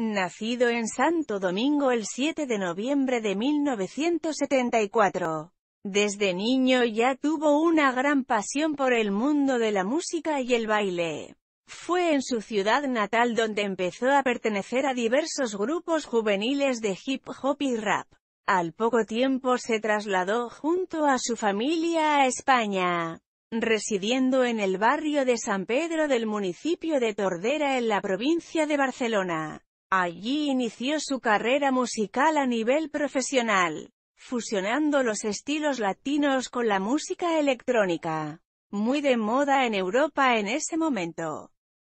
Nacido en Santo Domingo el 7 de noviembre de 1974. Desde niño ya tuvo una gran pasión por el mundo de la música y el baile. Fue en su ciudad natal donde empezó a pertenecer a diversos grupos juveniles de hip hop y rap. Al poco tiempo se trasladó junto a su familia a España residiendo en el barrio de San Pedro del municipio de Tordera en la provincia de Barcelona. Allí inició su carrera musical a nivel profesional, fusionando los estilos latinos con la música electrónica, muy de moda en Europa en ese momento.